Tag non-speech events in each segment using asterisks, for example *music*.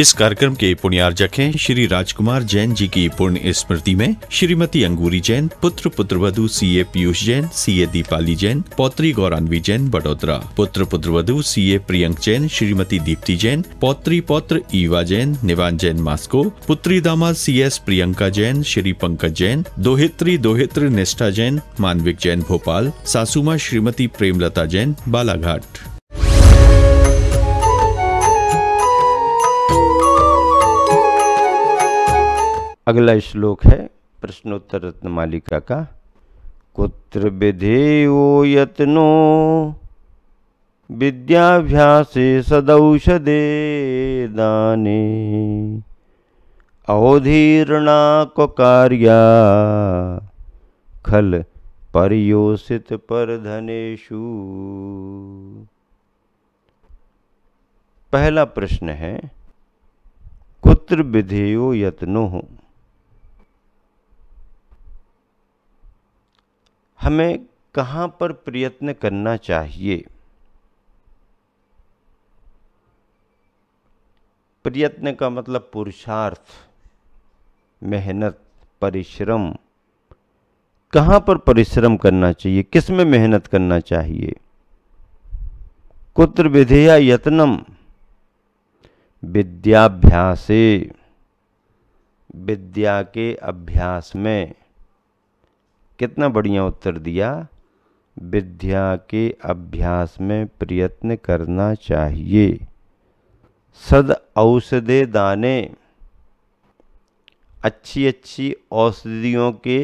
इस कार्यक्रम के पुण्यार्जक हैं श्री राजकुमार जैन जी की पुण्य स्मृति में श्रीमती अंगूरी जैन पुत्र पुत्रवधु सी ए पीयूष जैन सी ए दीपाली जैन पौत्री गौरानवी जैन बड़ोदरा पुत्र पुत्रवधु सी ए प्रियंक जैन श्रीमती दीप्ति जैन पौत्री पौत्र ईवा जैन निवान जैन मास्को पुत्री दामा सी एस प्रियंका जैन श्री पंकज जैन दोहित्री दोहित्र निष्ठा जैन मानविक जैन भोपाल सासुमा श्रीमती प्रेमलता जैन बालाघाट अगला श्लोक है प्रश्नोत्तर रत्न मालिका का कुत्र विधेयो यत्नो विद्याभ्यास सदौषधे दाने अवधीर्णा को कार्या खल परियोषित पर धनेशु पहला प्रश्न है कुत्र विधेयो यत्नो हूँ हमें कहाँ पर प्रयत्न करना चाहिए प्रयत्न का मतलब पुरुषार्थ मेहनत परिश्रम कहाँ पर परिश्रम करना चाहिए किस में मेहनत करना चाहिए कुत्र विधेया यत्नम विद्याभ्यासे विद्या के अभ्यास में कितना बढ़िया उत्तर दिया विद्या के अभ्यास में प्रयत्न करना चाहिए सद औषधे दाने अच्छी अच्छी औषधियों के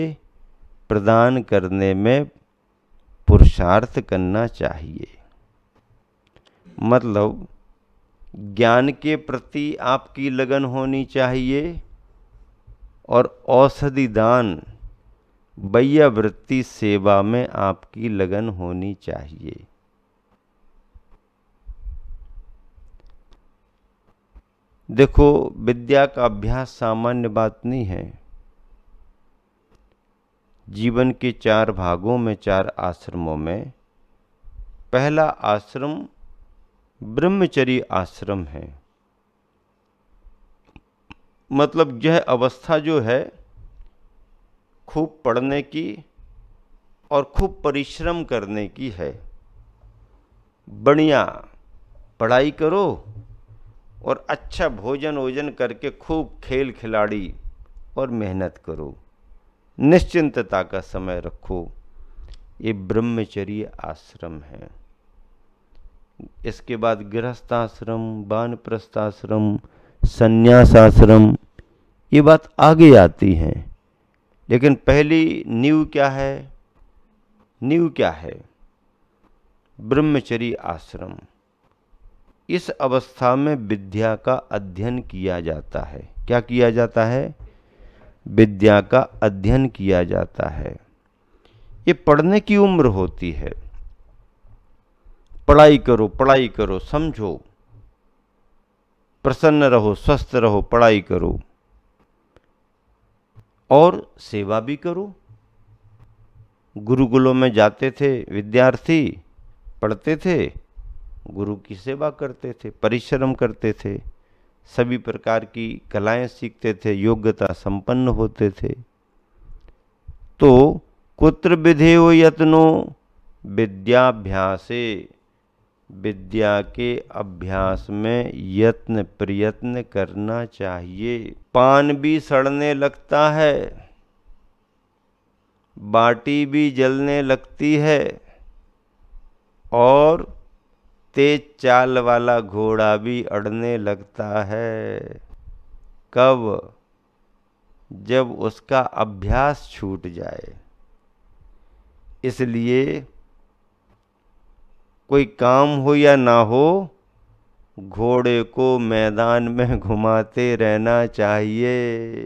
प्रदान करने में पुरुषार्थ करना चाहिए मतलब ज्ञान के प्रति आपकी लगन होनी चाहिए और औषधि दान भैया वृत्ति सेवा में आपकी लगन होनी चाहिए देखो विद्या का अभ्यास सामान्य बात नहीं है जीवन के चार भागों में चार आश्रमों में पहला आश्रम ब्रह्मचरी आश्रम है मतलब यह अवस्था जो है खूब पढ़ने की और खूब परिश्रम करने की है बढ़िया पढ़ाई करो और अच्छा भोजन वोजन करके खूब खेल खिलाड़ी और मेहनत करो निश्चिंतता का समय रखो ये ब्रह्मचर्य आश्रम है इसके बाद गृहस्थ आश्रम प्रस्थ आश्रम संन्यास आश्रम ये बात आगे आती है लेकिन पहली न्यू क्या है न्यू क्या है ब्रह्मचरी आश्रम इस अवस्था में विद्या का अध्ययन किया जाता है क्या किया जाता है विद्या का अध्ययन किया जाता है ये पढ़ने की उम्र होती है पढ़ाई करो पढ़ाई करो समझो प्रसन्न रहो स्वस्थ रहो पढ़ाई करो और सेवा भी करो गुरुकुलों में जाते थे विद्यार्थी पढ़ते थे गुरु की सेवा करते थे परिश्रम करते थे सभी प्रकार की कलाएं सीखते थे योग्यता संपन्न होते थे तो कुत्र विधेय यत्नो विद्याभ्यासे विद्या के अभ्यास में यत्न प्रयत्न करना चाहिए पान भी सड़ने लगता है बाटी भी जलने लगती है और तेज चाल वाला घोड़ा भी अड़ने लगता है कब जब उसका अभ्यास छूट जाए इसलिए कोई काम हो या ना हो घोड़े को मैदान में घुमाते रहना चाहिए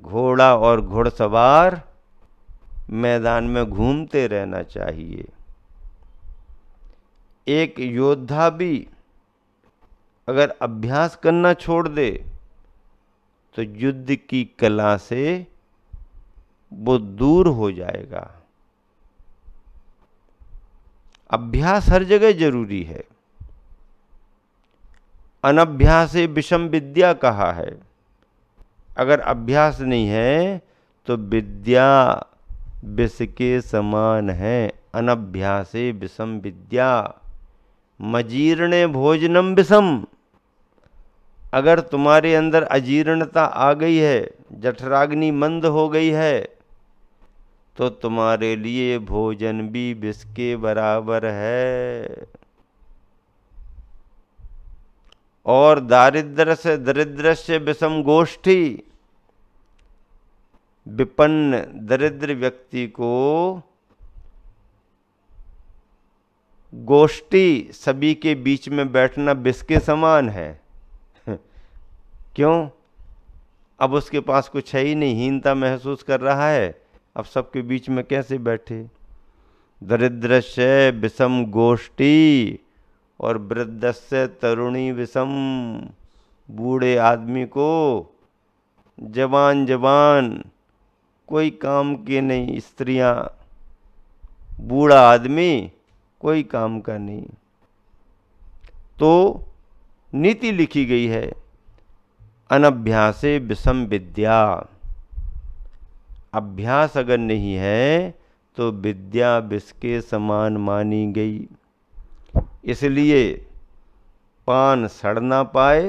घोड़ा और घोड़सवार मैदान में घूमते रहना चाहिए एक योद्धा भी अगर अभ्यास करना छोड़ दे तो युद्ध की कला से वो दूर हो जाएगा अभ्यास हर जगह जरूरी है अनभ्यास विषम विद्या कहा है अगर अभ्यास नहीं है तो विद्या विष के समान है अनभ्यास विषम विद्या मजीर्ण भोजनम विषम अगर तुम्हारे अंदर अजीर्णता आ गई है जठराग्नि मंद हो गई है तो तुम्हारे लिए भोजन भी विष के बराबर है और दारिद्र से दरिद्र से विषम गोष्ठी विपन्न दरिद्र व्यक्ति को गोष्ठी सभी के बीच में बैठना विष के समान है *laughs* क्यों अब उसके पास कुछ है ही नहीं हीनता महसूस कर रहा है अब सबके बीच में कैसे बैठे दरिद्र से विषम गोष्ठी और वृद्ध से तरुणी विषम बूढ़े आदमी को जवान जवान कोई काम के नहीं स्त्रियां बूढ़ा आदमी कोई काम का नहीं तो नीति लिखी गई है अनभ्यासे विषम विद्या अभ्यास अगर नहीं है तो विद्या विष के समान मानी गई इसलिए पान सड़ ना पाए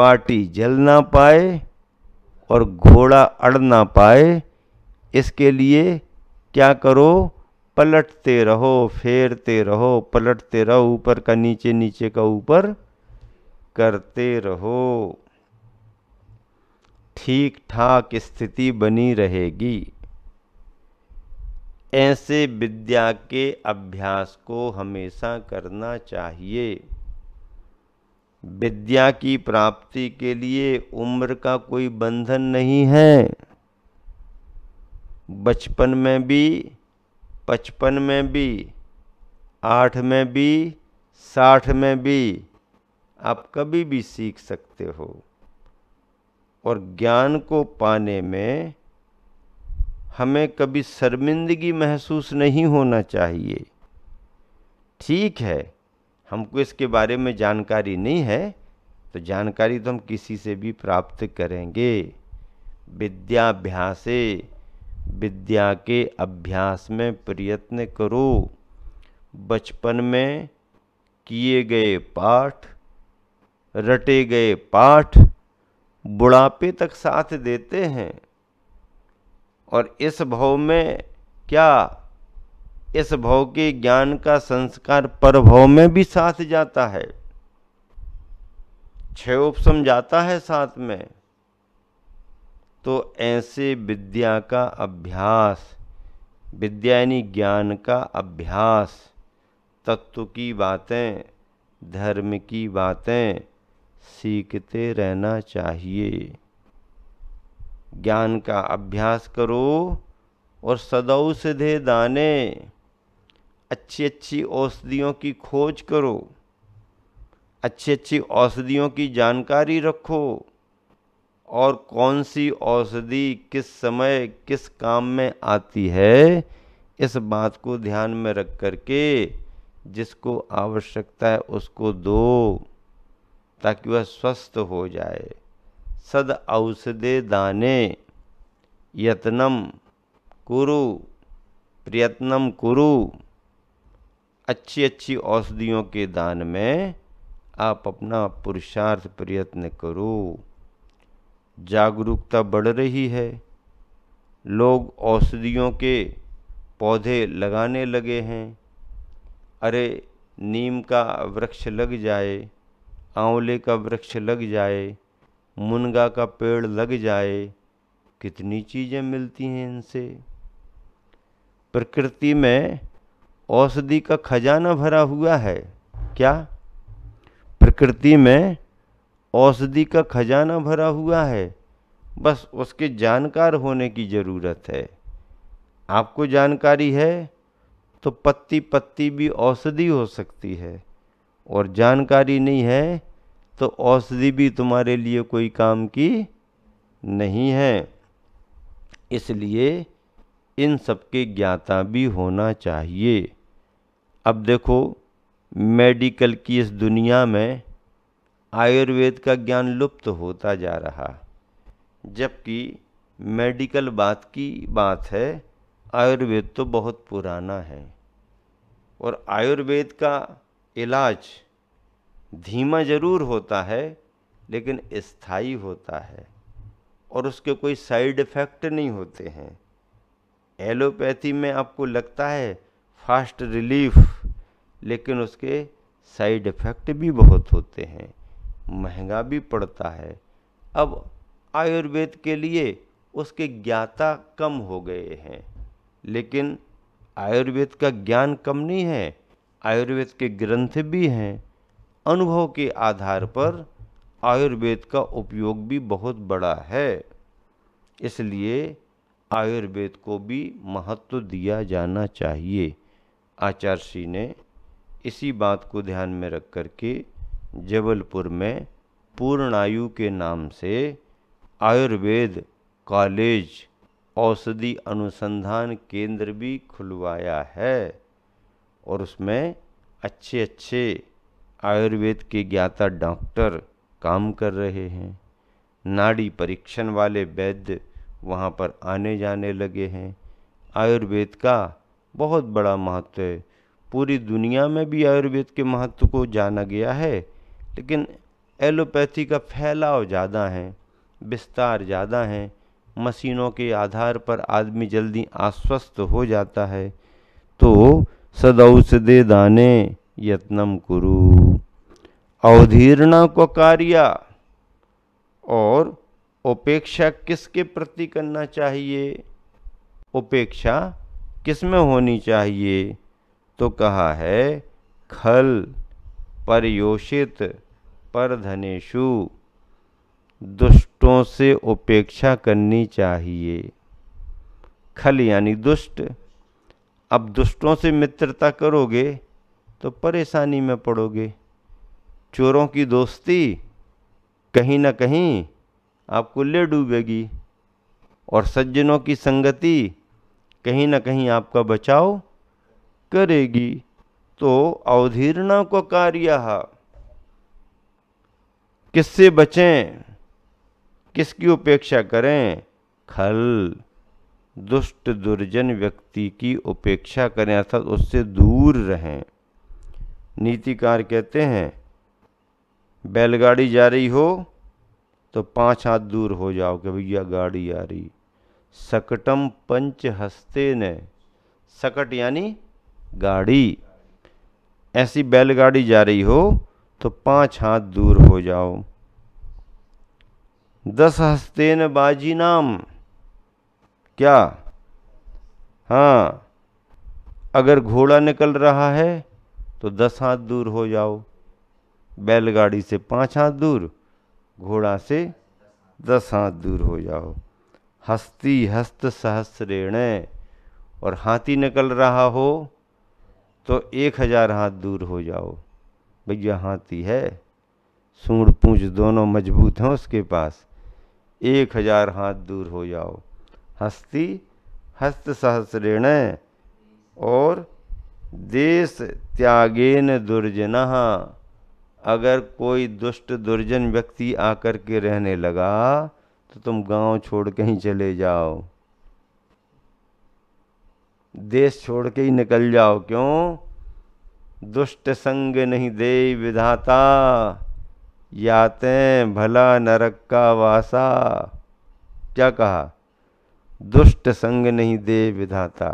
बाटी जल ना पाए और घोड़ा अड़ ना पाए इसके लिए क्या करो पलटते रहो फेरते रहो पलटते रहो ऊपर का नीचे नीचे का ऊपर करते रहो ठीक ठाक स्थिति बनी रहेगी ऐसे विद्या के अभ्यास को हमेशा करना चाहिए विद्या की प्राप्ति के लिए उम्र का कोई बंधन नहीं है बचपन में भी पचपन में भी आठ में भी साठ में भी आप कभी भी सीख सकते हो और ज्ञान को पाने में हमें कभी शर्मिंदगी महसूस नहीं होना चाहिए ठीक है हमको इसके बारे में जानकारी नहीं है तो जानकारी तो हम किसी से भी प्राप्त करेंगे विद्याभ्यासे विद्या के अभ्यास में प्रयत्न करो बचपन में किए गए पाठ रटे गए पाठ बुढ़ापे तक साथ देते हैं और इस भव में क्या इस भव के ज्ञान का संस्कार पर भव में भी साथ जाता है क्षय उपशम जाता है साथ में तो ऐसे विद्या का अभ्यास विद्या यानी ज्ञान का अभ्यास तत्व की बातें धर्म की बातें सीखते रहना चाहिए ज्ञान का अभ्यास करो और सदौ सिधे दाने अच्छी अच्छी औषधियों की खोज करो अच्छी अच्छी औषधियों की जानकारी रखो और कौन सी औषधि किस समय किस काम में आती है इस बात को ध्यान में रख करके जिसको आवश्यकता है उसको दो ताकि वह स्वस्थ हो जाए सद औषधे दाने यत्नम कुरु प्रयत्नम कुरु अच्छी अच्छी औषधियों के दान में आप अपना पुरुषार्थ प्रयत्न करो जागरूकता बढ़ रही है लोग औषधियों के पौधे लगाने लगे हैं अरे नीम का वृक्ष लग जाए आंवले का वृक्ष लग जाए मुनगा का पेड़ लग जाए कितनी चीज़ें मिलती हैं इनसे प्रकृति में औषधि का खजाना भरा हुआ है क्या प्रकृति में औषधि का खजाना भरा हुआ है बस उसके जानकार होने की ज़रूरत है आपको जानकारी है तो पत्ती पत्ती भी औषधि हो सकती है और जानकारी नहीं है तो औषधि भी तुम्हारे लिए कोई काम की नहीं है इसलिए इन सबके ज्ञाता भी होना चाहिए अब देखो मेडिकल की इस दुनिया में आयुर्वेद का ज्ञान लुप्त होता जा रहा जबकि मेडिकल बात की बात है आयुर्वेद तो बहुत पुराना है और आयुर्वेद का इलाज धीमा ज़रूर होता है लेकिन स्थायी होता है और उसके कोई साइड इफ़ेक्ट नहीं होते हैं एलोपैथी में आपको लगता है फास्ट रिलीफ लेकिन उसके साइड इफ़ेक्ट भी बहुत होते हैं महंगा भी पड़ता है अब आयुर्वेद के लिए उसके ज्ञाता कम हो गए हैं लेकिन आयुर्वेद का ज्ञान कम नहीं है आयुर्वेद के ग्रंथ भी हैं अनुभव के आधार पर आयुर्वेद का उपयोग भी बहुत बड़ा है इसलिए आयुर्वेद को भी महत्व दिया जाना चाहिए आचार्य श्री ने इसी बात को ध्यान में रख कर के जबलपुर में पूर्णायु के नाम से आयुर्वेद कॉलेज औषधि अनुसंधान केंद्र भी खुलवाया है और उसमें अच्छे अच्छे आयुर्वेद के ज्ञाता डॉक्टर काम कर रहे हैं नाड़ी परीक्षण वाले वैद्य वहाँ पर आने जाने लगे हैं आयुर्वेद का बहुत बड़ा महत्व है पूरी दुनिया में भी आयुर्वेद के महत्व को जाना गया है लेकिन एलोपैथी का फैलाव ज़्यादा है विस्तार ज़्यादा है मशीनों के आधार पर आदमी जल्दी आश्वस्त हो जाता है तो सदौषधे दाने यत्नम कुरु अवधीर्णा को कार्य और उपेक्षा किसके प्रति करना चाहिए उपेक्षा किस में होनी चाहिए तो कहा है खल परयोषित परधनेशु दुष्टों से उपेक्षा करनी चाहिए खल यानी दुष्ट अब दुष्टों से मित्रता करोगे तो परेशानी में पड़ोगे चोरों की दोस्ती कहीं ना कहीं आपको ले डूबेगी और सज्जनों की संगति कहीं ना कहीं आपका बचाव करेगी तो अवधीर्णा को कार्य किससे बचें किसकी उपेक्षा करें खल दुष्ट दुर्जन व्यक्ति की उपेक्षा करें अर्थात उससे दूर रहें नीतिकार कहते हैं बैलगाड़ी जा रही हो तो पांच हाथ दूर हो जाओ कि भैया गाड़ी आ रही सकटम पंच हस्ते ने सकट यानी गाड़ी ऐसी बैलगाड़ी जा रही हो तो पांच हाथ दूर हो जाओ दस हस्ते ने बाजी नाम क्या हाँ अगर घोड़ा निकल रहा है तो दस हाथ दूर हो जाओ बैलगाड़ी से पाँच हाथ दूर घोड़ा से दस हाथ दूर हो जाओ हस्ती हस्त सहस्रेण और हाथी निकल रहा हो तो एक हजार हाथ दूर हो जाओ भैया हाथी है सूढ़ पूछ दोनों मजबूत हैं उसके पास एक हजार हाथ दूर हो जाओ हस्ती हस्त सहस्रेण और देश त्यागेन दुर्जन अगर कोई दुष्ट दुर्जन व्यक्ति आकर के रहने लगा तो तुम गांव छोड़ के ही चले जाओ देश छोड़ के ही निकल जाओ क्यों दुष्ट संग नहीं दे विधाता याते भला नरक का वासा क्या कहा दुष्ट संग नहीं दे विधाता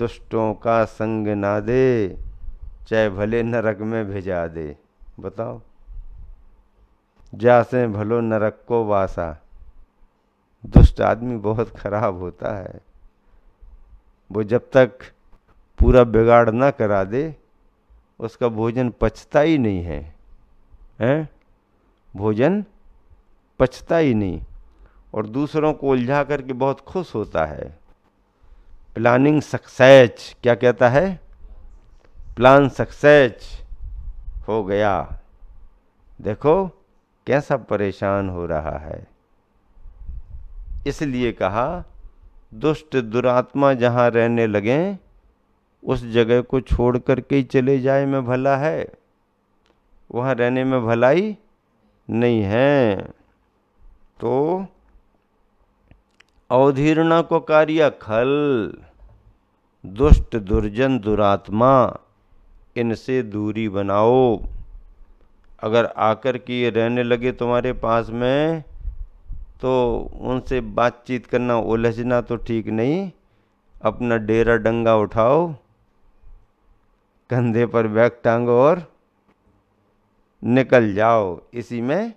दुष्टों का संग ना दे चाहे भले नरक में भेजा दे बताओ जासे भलो नरक को वासा दुष्ट आदमी बहुत खराब होता है वो जब तक पूरा बिगाड़ ना करा दे उसका भोजन पचता ही नहीं है हैं भोजन पचता ही नहीं और दूसरों को उलझा करके बहुत खुश होता है प्लानिंग सक्सेस क्या कहता है प्लान सक्सेस हो गया देखो कैसा परेशान हो रहा है इसलिए कहा दुष्ट दुरात्मा जहाँ रहने लगे उस जगह को छोड़ कर के ही चले जाए में भला है वहाँ रहने में भलाई नहीं है तो अवधीर्णा को कार्य खल दुष्ट दुर्जन दुरात्मा इनसे दूरी बनाओ अगर आकर के ये रहने लगे तुम्हारे पास में तो उनसे बातचीत करना उलझना तो ठीक नहीं अपना डेरा डंगा उठाओ कंधे पर बैग टांगो और निकल जाओ इसी में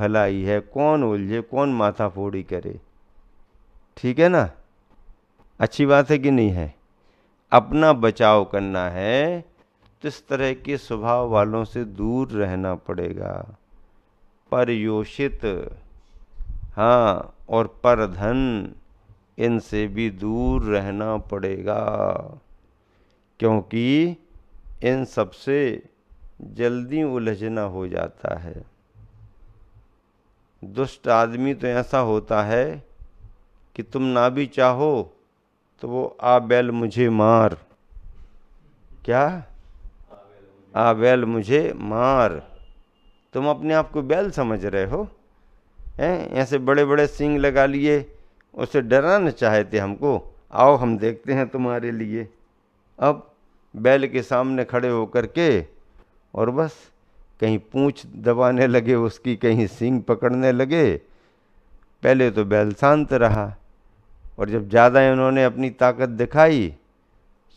भलाई है कौन उलझे कौन माथा फोड़ी करे ठीक है ना अच्छी बात है कि नहीं है अपना बचाव करना है तो इस तरह के स्वभाव वालों से दूर रहना पड़ेगा परयोषित हाँ और परधन इनसे भी दूर रहना पड़ेगा क्योंकि इन सबसे जल्दी उलझना हो जाता है दुष्ट आदमी तो ऐसा होता है कि तुम ना भी चाहो तो वो आ बैल मुझे मार क्या आ बैल मुझे मार तुम अपने आप को बैल समझ रहे हो हैं ऐसे बड़े बड़े सींग लगा लिए उसे डराना थे हमको आओ हम देखते हैं तुम्हारे लिए अब बैल के सामने खड़े होकर के और बस कहीं पूँछ दबाने लगे उसकी कहीं सींग पकड़ने लगे पहले तो बैल शांत रहा और जब ज़्यादा इन्होंने अपनी ताकत दिखाई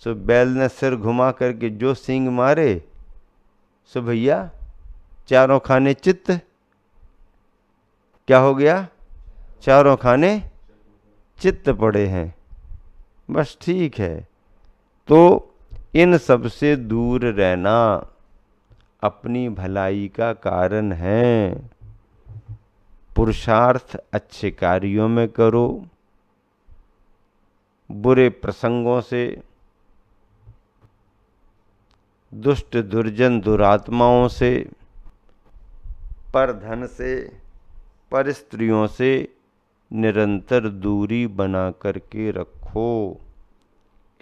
सो बैल ने सिर घुमा करके जो सिंग मारे सो भैया चारों खाने चित्त क्या हो गया चारों खाने चित्त पड़े हैं बस ठीक है तो इन सब से दूर रहना अपनी भलाई का कारण है पुरुषार्थ अच्छे कार्यों में करो बुरे प्रसंगों से दुष्ट दुर्जन दुरात्माओं से पर धन से पर स्त्रियों से निरंतर दूरी बना करके रखो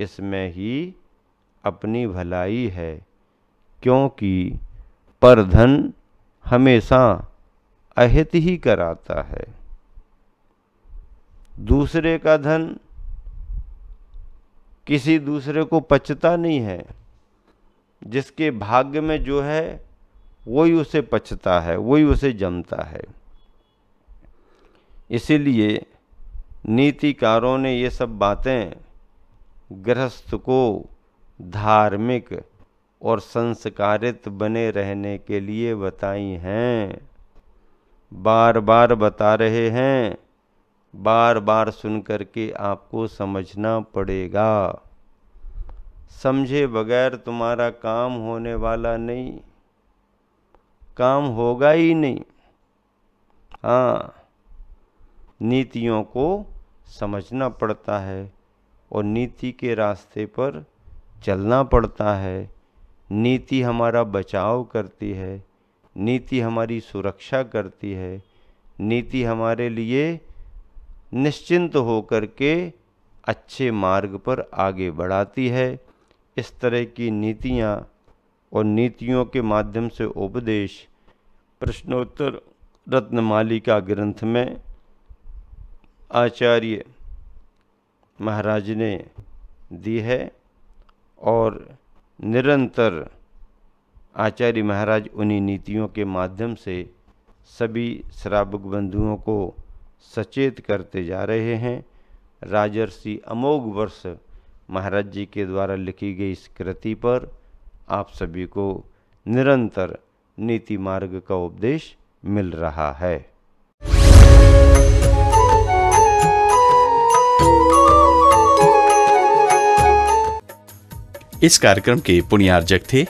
इसमें ही अपनी भलाई है क्योंकि पर धन हमेशा अहित ही कराता है दूसरे का धन किसी दूसरे को पचता नहीं है जिसके भाग्य में जो है वही उसे पचता है वही उसे जमता है इसीलिए नीतिकारों ने ये सब बातें गृहस्थ को धार्मिक और संस्कारित बने रहने के लिए बताई हैं बार बार बता रहे हैं बार बार सुन करके आपको समझना पड़ेगा समझे बगैर तुम्हारा काम होने वाला नहीं काम होगा ही नहीं हाँ नीतियों को समझना पड़ता है और नीति के रास्ते पर चलना पड़ता है नीति हमारा बचाव करती है नीति हमारी सुरक्षा करती है नीति हमारे लिए निश्चिंत होकर के अच्छे मार्ग पर आगे बढ़ाती है इस तरह की नीतियाँ और नीतियों के माध्यम से उपदेश प्रश्नोत्तर रत्नमालिका ग्रंथ में आचार्य महाराज ने दी है और निरंतर आचार्य महाराज उन्हीं नीतियों के माध्यम से सभी श्रावक बंधुओं को सचेत करते जा रहे हैं राजर्षि अमोघ वर्ष महाराज जी के द्वारा लिखी गई इस कृति पर आप सभी को निरंतर नीति मार्ग का उपदेश मिल रहा है इस कार्यक्रम के पुण्यार्जक थे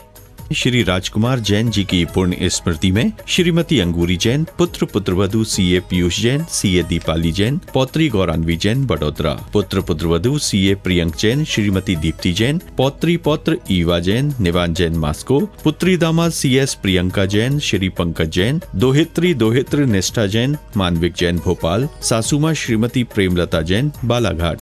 श्री राजकुमार जैन जी की पूर्ण स्मृति में श्रीमती अंगूरी जैन पुत्र पुत्रवधु सी ए पीयूष जैन सी ए दीपाली जैन पौत्री गौरानवी जैन बड़ोदरा पुत्र पुत्रवधु सी ए प्रियंक जैन श्रीमती दीप्ति जैन पौत्री पौत्र ईवा जैन निवान जैन मास्को पुत्री दामा सी एस प्रियंका जैन श्री पंकज जैन दोहित्री दोहित्र निष्ठा जैन मानविक जैन भोपाल सासुमा श्रीमती प्रेमलता जैन बालाघाट